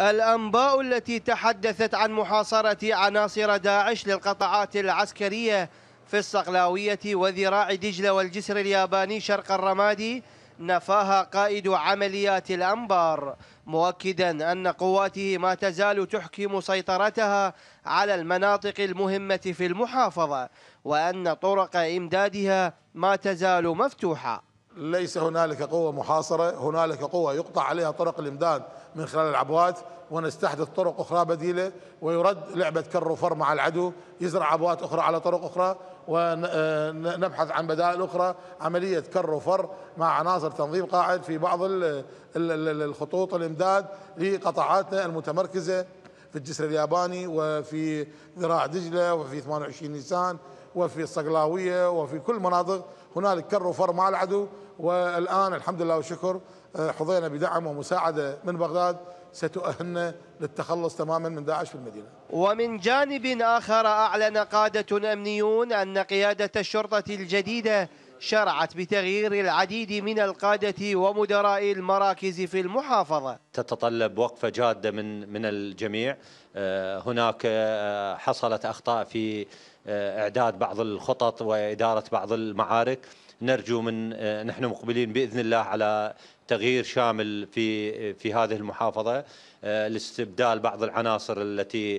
الأنباء التي تحدثت عن محاصرة عناصر داعش للقطاعات العسكرية في الصقلاوية وذراع دجلة والجسر الياباني شرق الرمادي نفاها قائد عمليات الأنبار مؤكدا أن قواته ما تزال تحكم سيطرتها على المناطق المهمة في المحافظة وأن طرق إمدادها ما تزال مفتوحة ليس هنالك قوة محاصرة هنالك قوة يقطع عليها طرق الإمداد من خلال العبوات ونستحدث طرق أخرى بديلة ويرد لعبة كر وفر مع العدو يزرع عبوات أخرى على طرق أخرى ونبحث عن بدائل أخرى عملية كر وفر مع عناصر تنظيم قاعد في بعض الخطوط الإمداد لقطاعاتنا المتمركزة في الجسر الياباني وفي ذراع دجلة وفي 28 نيسان وفي الصقلاوية وفي كل مناطق هنالك كر وفر مع العدو والآن الحمد لله والشكر آه، حظينا بدعم ومساعدة من بغداد ستؤهلنا للتخلص تماما من داعش في المدينة ومن جانب آخر أعلن قادة أمنيون أن قيادة الشرطة الجديدة شرعت بتغيير العديد من القادة ومدراء المراكز في المحافظة تتطلب وقفة جادة من من الجميع آه، هناك آه، حصلت أخطاء في آه، إعداد بعض الخطط وإدارة بعض المعارك نرجو من نحن مقبلين باذن الله على تغيير شامل في في هذه المحافظه لاستبدال بعض العناصر التي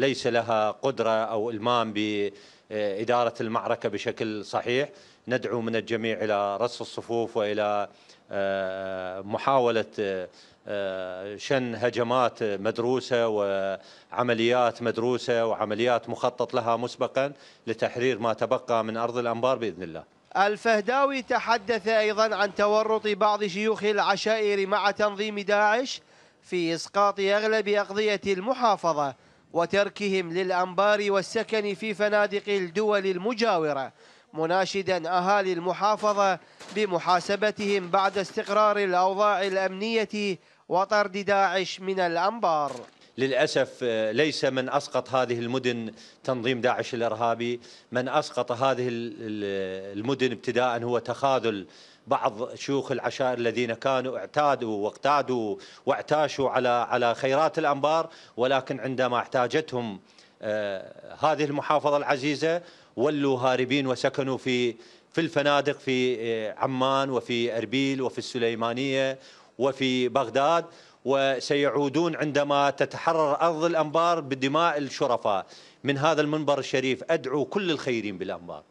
ليس لها قدره او المام ب آه، إدارة المعركة بشكل صحيح ندعو من الجميع إلى رص الصفوف وإلى آه، محاولة آه، شن هجمات مدروسة وعمليات مدروسة وعمليات مخطط لها مسبقا لتحرير ما تبقى من أرض الأنبار بإذن الله الفهداوي تحدث أيضا عن تورط بعض شيوخ العشائر مع تنظيم داعش في إسقاط أغلب أقضية المحافظة وتركهم للأنبار والسكن في فنادق الدول المجاورة مناشدا أهالي المحافظة بمحاسبتهم بعد استقرار الأوضاع الأمنية وطرد داعش من الأنبار للأسف آه، ليس من أسقط هذه المدن تنظيم داعش الإرهابي من أسقط هذه المدن ابتداء هو تخاذل بعض شيوخ العشائر الذين كانوا اعتادوا واقتادوا واعتاشوا على على خيرات الانبار ولكن عندما احتاجتهم آه، هذه المحافظه العزيزه ولوا هاربين وسكنوا في في الفنادق في آه، عمان وفي اربيل وفي السليمانيه وفي بغداد وسيعودون عندما تتحرر أرض الأنبار بدماء الشرفاء من هذا المنبر الشريف أدعو كل الخيرين بالأنبار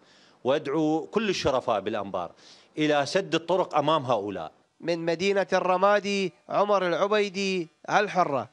وأدعو كل الشرفاء بالأنبار إلى سد الطرق أمام هؤلاء من مدينة الرمادي عمر العبيدي الحرة